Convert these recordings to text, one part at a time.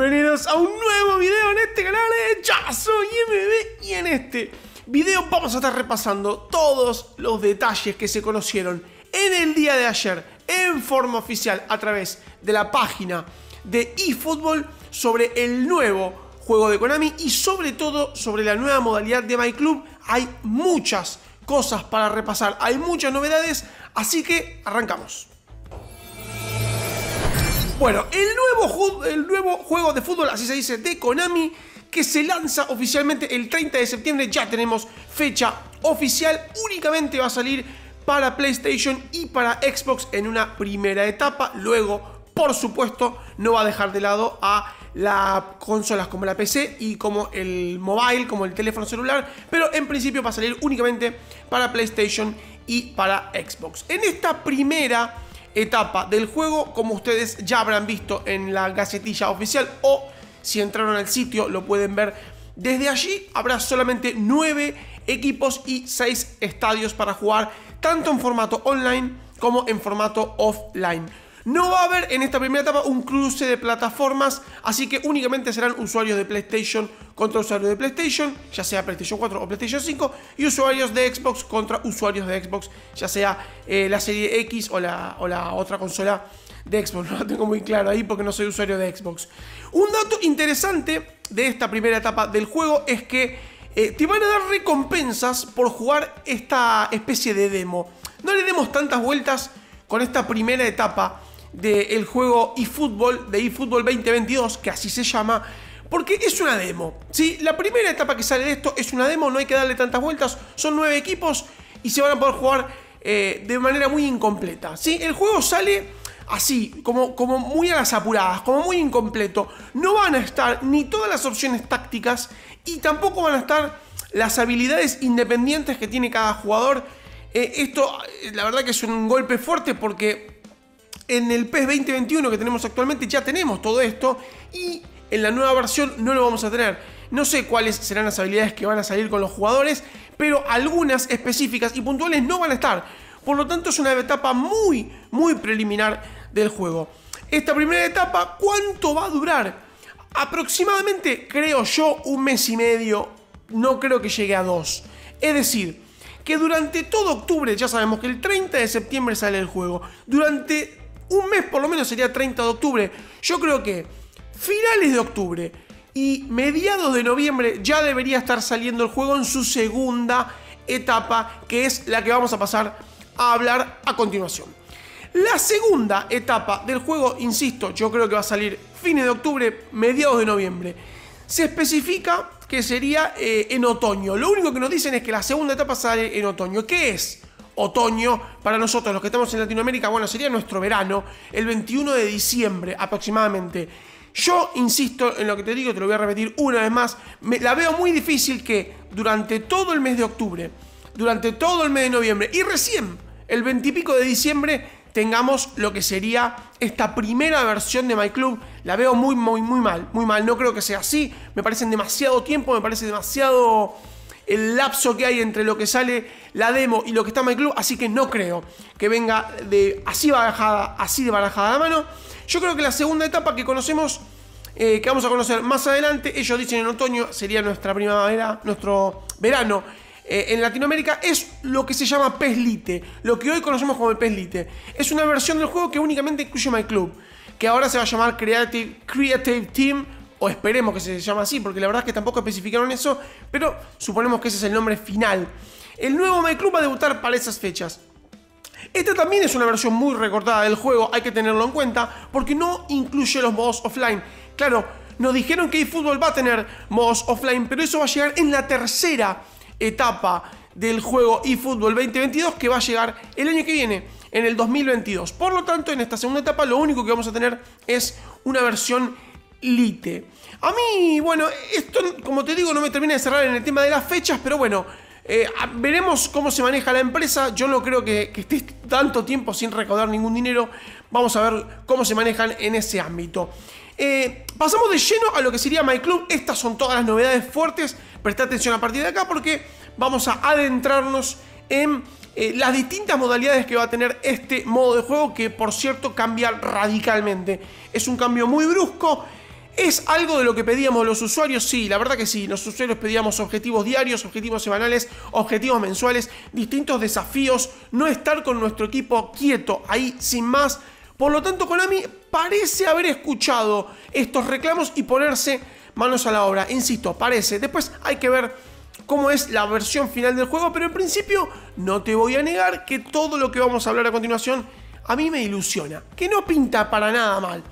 bienvenidos a un nuevo video en este canal de eh, Ya Soy y en este video vamos a estar repasando todos los detalles que se conocieron en el día de ayer en forma oficial a través de la página de eFootball sobre el nuevo juego de Konami y sobre todo sobre la nueva modalidad de MyClub, Hay muchas cosas para repasar, hay muchas novedades, así que arrancamos. Bueno, el nuevo, el nuevo juego de fútbol, así se dice, de Konami, que se lanza oficialmente el 30 de septiembre, ya tenemos fecha oficial, únicamente va a salir para PlayStation y para Xbox en una primera etapa, luego, por supuesto, no va a dejar de lado a las consolas como la PC y como el mobile, como el teléfono celular, pero en principio va a salir únicamente para PlayStation y para Xbox. En esta primera etapa del juego, como ustedes ya habrán visto en la gacetilla oficial o si entraron al sitio lo pueden ver. Desde allí habrá solamente 9 equipos y 6 estadios para jugar, tanto en formato online como en formato offline. No va a haber en esta primera etapa un cruce de plataformas, así que únicamente serán usuarios de PlayStation contra usuarios de PlayStation, ya sea PlayStation 4 o PlayStation 5, y usuarios de Xbox contra usuarios de Xbox, ya sea eh, la serie X o la, otra consola de Xbox. No lo tengo muy claro ahí porque no soy usuario de Xbox. Un dato interesante de esta primera etapa del juego es que eh, te van a dar recompensas por jugar esta especie de demo. No le demos tantas vueltas con esta primera etapa del juego eFootball, de eFootball 2022, que así se llama, porque es una demo. ¿sí? La primera etapa que sale de esto es una demo, no hay que darle tantas vueltas, son nueve equipos y se van a poder jugar eh, de manera muy incompleta. ¿sí? El juego sale así, como, como muy a las apuradas, como muy incompleto. No van a estar ni todas las opciones tácticas y tampoco van a estar las habilidades independientes que tiene cada jugador. Eh, esto, eh, la verdad que es un golpe fuerte porque en el PES 2021 que tenemos actualmente ya tenemos todo esto y en la nueva versión no lo vamos a tener. No sé cuáles serán las habilidades que van a salir con los jugadores, pero algunas específicas y puntuales no van a estar. Por lo tanto es una etapa muy, muy preliminar del juego. Esta primera etapa, ¿cuánto va a durar? Aproximadamente, creo yo, un mes y medio. No creo que llegue a dos. Es decir, que durante todo octubre, ya sabemos que el 30 de septiembre sale el juego, durante un mes por lo menos sería 30 de octubre. Yo creo que finales de octubre y mediados de noviembre ya debería estar saliendo el juego en su segunda etapa, que es la que vamos a pasar a hablar a continuación. La segunda etapa del juego, insisto, yo creo que va a salir fines de octubre, mediados de noviembre. Se especifica que sería eh, en otoño. Lo único que nos dicen es que la segunda etapa sale en otoño. ¿Qué es? otoño, para nosotros los que estamos en Latinoamérica, bueno, sería nuestro verano, el 21 de diciembre aproximadamente. Yo insisto en lo que te digo, te lo voy a repetir una vez más, me, la veo muy difícil que durante todo el mes de octubre, durante todo el mes de noviembre y recién el 20 y pico de diciembre tengamos lo que sería esta primera versión de My Club. La veo muy, muy, muy mal, muy mal. No creo que sea así. Me parecen demasiado tiempo, me parece demasiado el lapso que hay entre lo que sale la demo y lo que está en club, así que no creo que venga de así bajada así de barajada la mano. Yo creo que la segunda etapa que conocemos, eh, que vamos a conocer más adelante, ellos dicen en otoño, sería nuestra primavera, nuestro verano. Eh, en Latinoamérica es lo que se llama Peslite, lo que hoy conocemos como el Peslite. Es una versión del juego que únicamente incluye My Club, que ahora se va a llamar Creative, Creative Team o esperemos que se llame así, porque la verdad es que tampoco especificaron eso, pero suponemos que ese es el nombre final. El nuevo MyClub va a debutar para esas fechas. Esta también es una versión muy recortada del juego, hay que tenerlo en cuenta, porque no incluye los modos offline. Claro, nos dijeron que eFootball va a tener modos offline, pero eso va a llegar en la tercera etapa del juego eFootball 2022 que va a llegar el año que viene, en el 2022. Por lo tanto, en esta segunda etapa lo único que vamos a tener es una versión Lite. A mí, bueno, esto, como te digo, no me termina de cerrar en el tema de las fechas, pero bueno, eh, veremos cómo se maneja la empresa. Yo no creo que, estés tanto tiempo sin recaudar ningún dinero. Vamos a ver cómo se manejan en ese ámbito. Eh, pasamos de lleno a lo que sería MyClub. Estas son todas las novedades fuertes. Presta atención a partir de acá porque vamos a adentrarnos en eh, las distintas modalidades que va a tener este modo de juego que por cierto cambia radicalmente. Es un cambio muy brusco. ¿Es algo de lo que pedíamos los usuarios? Sí, la verdad que sí. Los usuarios pedíamos objetivos diarios, objetivos semanales, objetivos mensuales, distintos desafíos, no estar con nuestro equipo quieto, ahí sin más. Por lo tanto, Konami parece haber escuchado estos reclamos y ponerse manos a la obra. Insisto, parece. Después hay que ver cómo es la versión final del juego, pero en principio no te voy a negar que todo lo que vamos a hablar a continuación a mí me ilusiona, que no pinta para nada mal.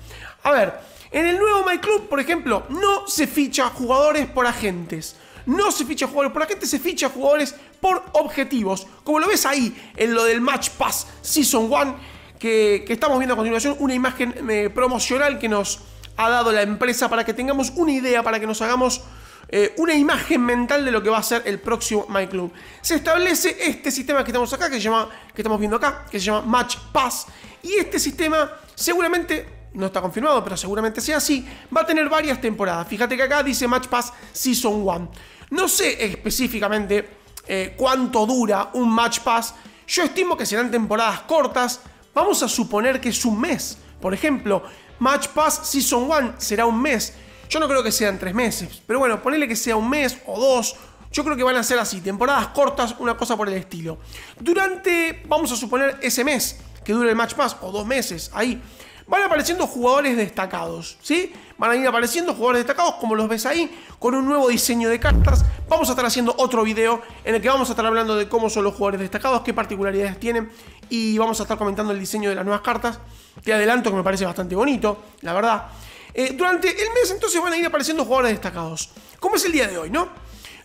A ver, en el nuevo MyClub, por ejemplo, no se ficha jugadores por agentes. No se ficha jugadores por agentes, se ficha jugadores por objetivos. Como lo ves ahí en lo del Match Pass Season 1, que, estamos viendo a continuación, una imagen eh, promocional que nos ha dado la empresa para que tengamos una idea, para que nos hagamos eh, una imagen mental de lo que va a ser el próximo MyClub. Se establece este sistema que estamos acá, que, se llama, que estamos viendo acá, que se llama Match Pass. Y este sistema seguramente no está confirmado, pero seguramente sea así, va a tener varias temporadas. Fíjate que acá dice Match Pass Season 1. No sé específicamente eh, cuánto dura un Match Pass. Yo estimo que serán temporadas cortas. Vamos a suponer que es un mes. Por ejemplo, Match Pass Season 1 será un mes. Yo no creo que sean tres meses, pero bueno, ponele que sea un mes o dos. Yo creo que van a ser así, temporadas cortas, una cosa por el estilo. Durante, vamos a suponer, ese mes que dure el Match Pass, o dos meses, ahí van apareciendo jugadores destacados, ¿sí? Van a ir apareciendo jugadores destacados, como los ves ahí, con un nuevo diseño de cartas. Vamos a estar haciendo otro video en el que vamos a estar hablando de cómo son los jugadores destacados, qué particularidades tienen, y vamos a estar comentando el diseño de las nuevas cartas. Te adelanto que me parece bastante bonito, la verdad. Eh, durante el mes entonces van a ir apareciendo jugadores destacados. ¿Cómo es el día de hoy, no?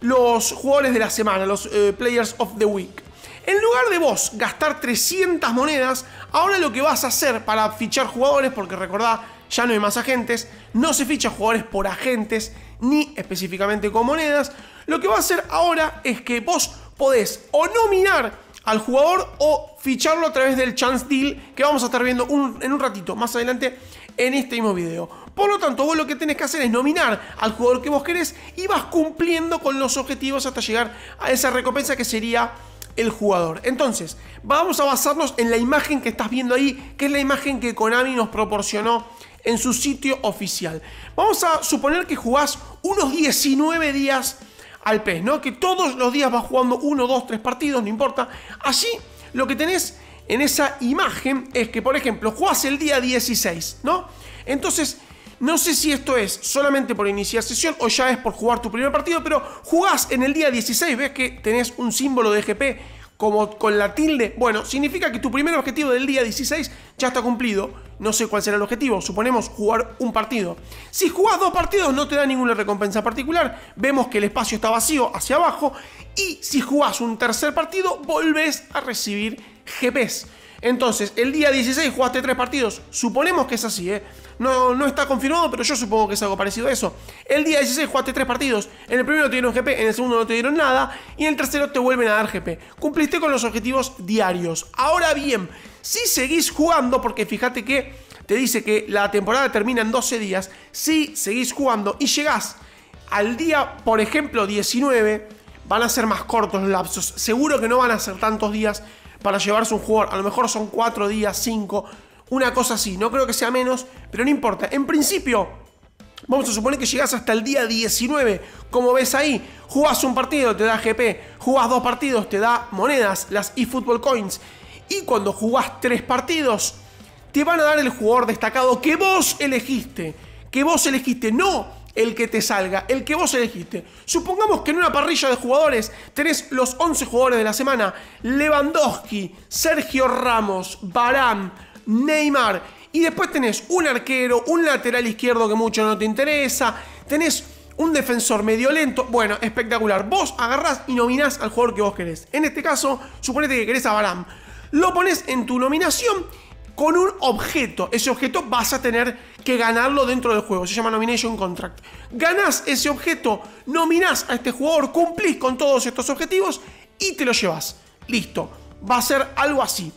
Los jugadores de la semana, los eh, Players of the Week. En lugar de vos gastar 300 monedas, ahora lo que vas a hacer para fichar jugadores, porque recordá, ya no hay más agentes, no se ficha jugadores por agentes, ni específicamente con monedas. Lo que va a hacer ahora es que vos podés o nominar al jugador o ficharlo a través del chance deal que vamos a estar viendo en un ratito más adelante en este mismo video. Por lo tanto, vos lo que tenés que hacer es nominar al jugador que vos querés y vas cumpliendo con los objetivos hasta llegar a esa recompensa que sería el jugador. Entonces, vamos a basarnos en la imagen que estás viendo ahí, que es la imagen que Konami nos proporcionó en su sitio oficial. Vamos a suponer que jugás unos 19 días al pez, ¿no? Que todos los días vas jugando 1, 2, 3 partidos, no importa. Así, lo que tenés en esa imagen es que, por ejemplo, jugás el día 16, ¿no? Entonces, no sé si esto es solamente por iniciar sesión o ya es por jugar tu primer partido, pero jugás en el día 16, ves que tenés un símbolo de GP como con la tilde, bueno, significa que tu primer objetivo del día 16 ya está cumplido. No sé cuál será el objetivo, suponemos jugar un partido. Si jugás dos partidos no te da ninguna recompensa particular, vemos que el espacio está vacío hacia abajo y si jugás un tercer partido volvés a recibir GPs. Entonces, el día 16 jugaste tres partidos. Suponemos que es así, ¿eh? No, no está confirmado, pero yo supongo que es algo parecido a eso. El día 16 jugaste tres partidos. En el primero te dieron GP, en el segundo no te dieron nada. Y en el tercero te vuelven a dar GP. Cumpliste con los objetivos diarios. Ahora bien, si seguís jugando, porque fíjate que te dice que la temporada termina en 12 días. Si seguís jugando y llegás al día, por ejemplo, 19, van a ser más cortos los lapsos. Seguro que no van a ser tantos días para llevarse un jugador. A lo mejor son 4 días, 5, una cosa así. No creo que sea menos, pero no importa. En principio, vamos a suponer que llegas hasta el día 19. Como ves ahí, Jugas un partido, te da GP. Jugás dos partidos, te da monedas, las eFootball Coins. Y cuando jugás tres partidos, te van a dar el jugador destacado que vos elegiste. Que vos elegiste, no el que te salga, el que vos elegiste. Supongamos que en una parrilla de jugadores tenés los 11 jugadores de la semana, Lewandowski, Sergio Ramos, Barán, Neymar, y después tenés un arquero, un lateral izquierdo que mucho no te interesa, tenés un defensor medio lento, bueno, espectacular. Vos agarrás y nominás al jugador que vos querés. En este caso, suponete que querés a Barán. Lo pones en tu nominación con un objeto. Ese objeto vas a tener que ganarlo dentro del juego. Se llama Nomination Contract. Ganás ese objeto, nominás a este jugador, cumplís con todos estos objetivos y te lo llevas. Listo. Va a ser algo así.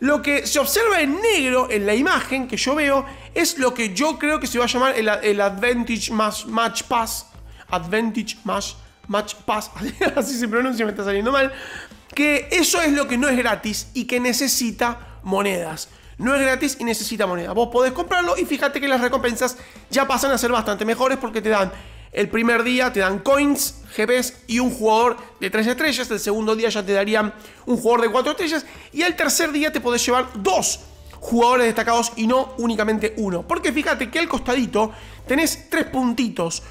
Lo que se observa en negro en la imagen que yo veo es lo que yo creo que se va a llamar el, Advantage Match, Match Pass. Advantage Match, Match Pass. así se pronuncia, me está saliendo mal. Que eso es lo que no es gratis y que necesita monedas. No es gratis y necesita moneda. Vos podés comprarlo y fíjate que las recompensas ya pasan a ser bastante mejores porque te dan el primer día te dan coins, GPs y un jugador de 3 estrellas. El segundo día ya te darían un jugador de 4 estrellas. Y el tercer día te podés llevar dos jugadores destacados y no únicamente uno. Porque fíjate que al costadito tenés tres puntitos.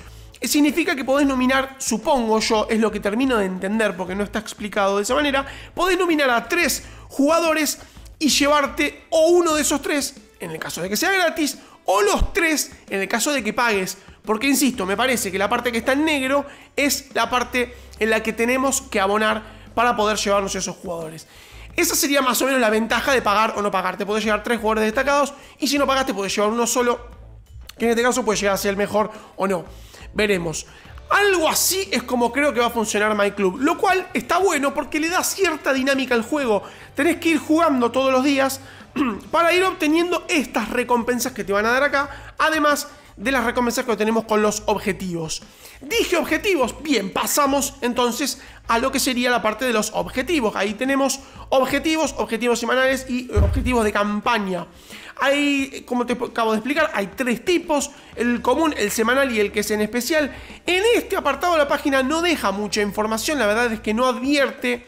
Significa que podés nominar, supongo yo, es lo que termino de entender porque no está explicado de esa manera, podés nominar a tres jugadores y llevarte o uno de esos tres, en el caso de que sea gratis, o los tres en el caso de que pagues. Porque, insisto, me parece que la parte que está en negro es la parte en la que tenemos que abonar para poder llevarnos esos jugadores. Esa sería más o menos la ventaja de pagar o no pagar. Te puedes llevar tres jugadores destacados y si no pagas te puedes llevar uno solo, que en este caso puede llegar a ser el mejor o no. Veremos. Algo así es como creo que va a funcionar My Club, lo cual está bueno porque le da cierta dinámica al juego. Tenés que ir jugando todos los días para ir obteniendo estas recompensas que te van a dar acá. Además, de las recompensas que tenemos con los objetivos. Dije objetivos, bien, pasamos entonces a lo que sería la parte de los objetivos. Ahí tenemos objetivos, objetivos semanales y objetivos de campaña. Hay, como te acabo de explicar, hay tres tipos, el común, el semanal y el que es en especial. En este apartado la página no deja mucha información, la verdad es que no advierte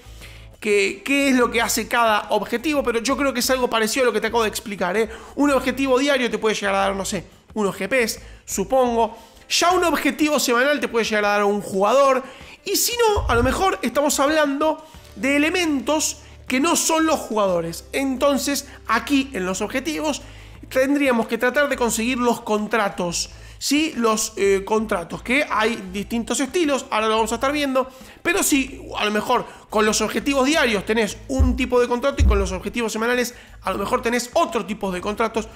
qué es lo que hace cada objetivo, pero yo creo que es algo parecido a lo que te acabo de explicar. ¿eh? Un objetivo diario te puede llegar a dar, no sé, unos GPs, supongo. Ya un objetivo semanal te puede llegar a dar un jugador. Y si no, a lo mejor estamos hablando de elementos que no son los jugadores. Entonces, aquí en los objetivos, tendríamos que tratar de conseguir los contratos. Sí, los eh, contratos, que hay distintos estilos, ahora lo vamos a estar viendo, pero si a lo mejor con los objetivos diarios tenés un tipo de contrato y con los objetivos semanales a lo mejor tenés otro tipo de contratos,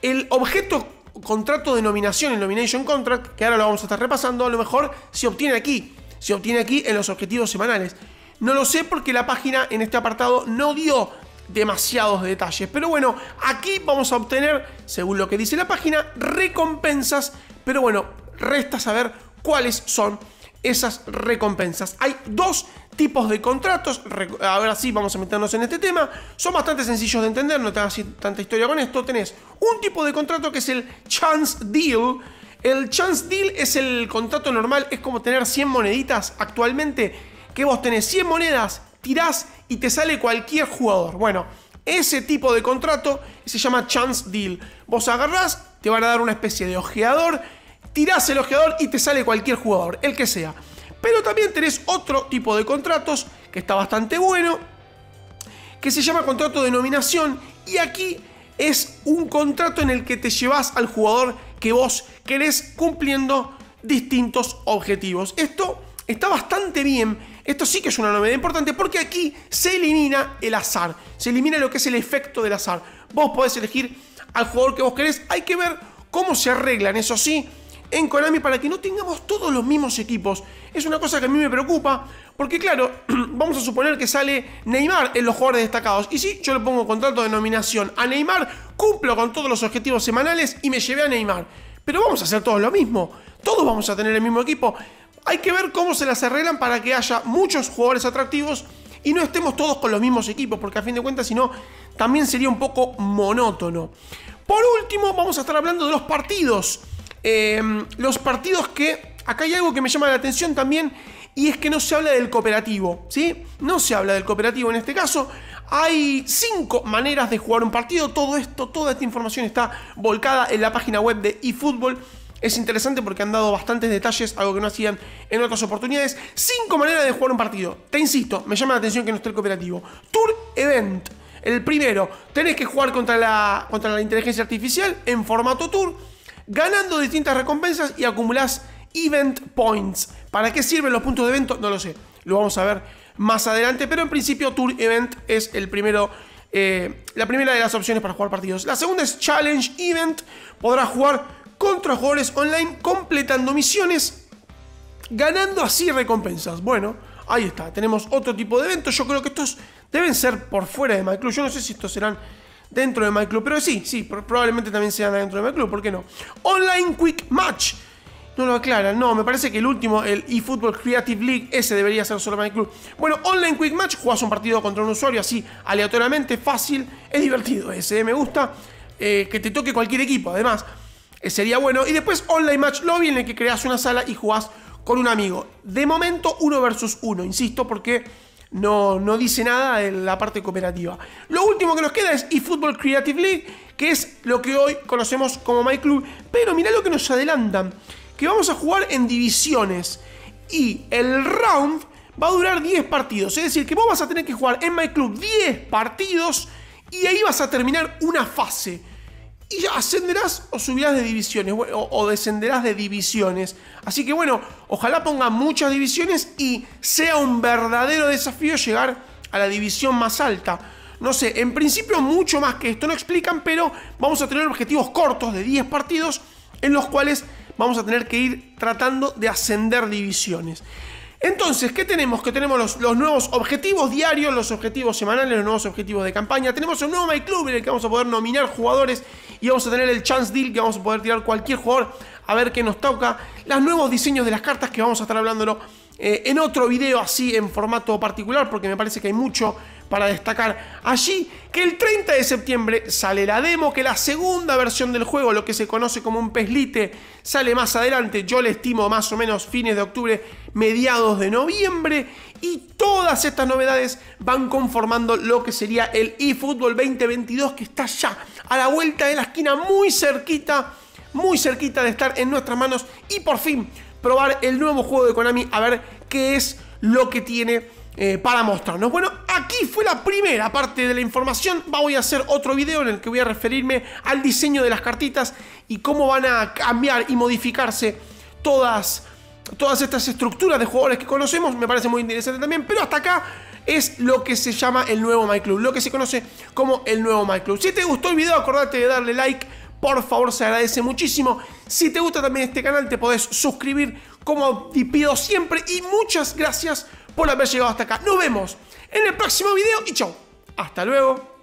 el objeto contrato de nominación, el nomination contract, que ahora lo vamos a estar repasando, a lo mejor se obtiene aquí, se obtiene aquí en los objetivos semanales. No lo sé porque la página en este apartado no dio demasiados detalles, pero bueno, aquí vamos a obtener, según lo que dice la página, recompensas, pero bueno, resta saber cuáles son esas recompensas. Hay dos tipos de contratos, ahora sí vamos a meternos en este tema, son bastante sencillos de entender, no te hagas tanta historia con esto, tenés un tipo de contrato que es el chance deal, el chance deal es el contrato normal, es como tener 100 moneditas actualmente, que vos tenés 100 monedas, tirás y te sale cualquier jugador. Bueno, ese tipo de contrato se llama chance deal. Vos agarrás, te van a dar una especie de ojeador, tirás el ojeador y te sale cualquier jugador, el que sea. Pero también tenés otro tipo de contratos que está bastante bueno, que se llama contrato de nominación y aquí es un contrato en el que te llevas al jugador que vos querés cumpliendo distintos objetivos. Esto está bastante bien. Esto sí que es una novedad importante porque aquí se elimina el azar. Se elimina lo que es el efecto del azar. Vos podés elegir al jugador que vos querés. Hay que ver cómo se arreglan, eso sí, en Konami para que no tengamos todos los mismos equipos. Es una cosa que a mí me preocupa, porque claro, vamos a suponer que sale Neymar en los jugadores destacados. Y si sí, yo le pongo contrato de nominación a Neymar, cumplo con todos los objetivos semanales y me llevé a Neymar. Pero vamos a hacer todos lo mismo. Todos vamos a tener el mismo equipo. Hay que ver cómo se las arreglan para que haya muchos jugadores atractivos y no estemos todos con los mismos equipos, porque a fin de cuentas, si no, también sería un poco monótono. Por último, vamos a estar hablando de los partidos. Em, los partidos que... Acá hay algo que me llama la atención también y es que no se habla del cooperativo, ¿sí? No se habla del cooperativo en este caso. Hay cinco maneras de jugar un partido. Todo esto, toda esta información está volcada en la página web de eFootball. Es interesante porque han dado bastantes detalles, algo que no hacían en otras oportunidades. Cinco maneras de jugar un partido. Te insisto, me llama la atención que no esté el cooperativo. Tour Event. El primero, tenés que jugar contra la, contra la inteligencia artificial en formato tour ganando distintas recompensas y acumulás event points. ¿Para qué sirven los puntos de evento? No lo sé, lo vamos a ver más adelante, pero en principio Tour Event es el primero eh, la primera de las opciones para jugar partidos. La segunda es Challenge Event. Podrás jugar contra jugadores online completando misiones, ganando así recompensas. Bueno, ahí está. Tenemos otro tipo de eventos. Yo creo que estos deben ser por fuera de MyClub. Yo no sé si estos serán dentro de MyClub. Pero sí, sí, probablemente también sean dentro de MyClub, ¿por qué no? Online Quick Match. No lo aclaran, no, me parece que el último, el eFootball Creative League, ese debería ser solo MyClub. Bueno, Online Quick Match, jugás un partido contra un usuario así, aleatoriamente, fácil, es divertido ese, ¿eh? me gusta. Eh, que te toque cualquier equipo, además, eh, sería bueno. Y después Online Match Lobby, en el que creas una sala y jugás con un amigo. De momento, uno versus uno, insisto, porque no, no dice nada de la parte cooperativa. Lo último que nos queda es eFootball Creative League, que es lo que hoy conocemos como MyClub Club. Pero mirá lo que nos adelantan, que vamos a jugar en divisiones y el round va a durar 10 partidos. Es decir, que vos vas a tener que jugar en My Club 10 partidos y ahí vas a terminar una fase y ascenderás o subirás de divisiones o, descenderás de divisiones. Así que bueno, ojalá ponga muchas divisiones y sea un verdadero desafío llegar a la división más alta. No sé, en principio mucho más que esto no explican, pero vamos a tener objetivos cortos de 10 partidos en los cuales vamos a tener que ir tratando de ascender divisiones. Entonces, ¿qué tenemos? Que tenemos los, nuevos objetivos diarios, los objetivos semanales, los nuevos objetivos de campaña. Tenemos un nuevo MyClub Club en el que vamos a poder nominar jugadores y vamos a tener el chance deal que vamos a poder tirar cualquier jugador a ver qué nos toca. Los nuevos diseños de las cartas que vamos a estar hablándolo eh, en otro video así en formato particular porque me parece que hay mucho para destacar allí que el 30 de septiembre sale la demo, que la segunda versión del juego, lo que se conoce como un peslite, sale más adelante, yo le estimo más o menos fines de octubre, mediados de noviembre, y todas estas novedades van conformando lo que sería el eFootball 2022 que está ya a la vuelta de la esquina, muy cerquita, muy cerquita de estar en nuestras manos y por fin probar el nuevo juego de Konami, a ver qué es lo que tiene eh, para mostrarnos. Bueno, aquí fue la primera parte de la información. Voy a hacer otro video en el que voy a referirme al diseño de las cartitas y cómo van a cambiar y modificarse todas, todas estas estructuras de jugadores que conocemos. Me parece muy interesante también. Pero hasta acá es lo que se llama el nuevo MyClub, lo que se conoce como el nuevo MyClub. Si te gustó el video, acordate de darle like, por favor, se agradece muchísimo. Si te gusta también este canal, te podés suscribir como te pido siempre. Y muchas gracias por haber llegado hasta acá. Nos vemos en el próximo video y chao. Hasta luego.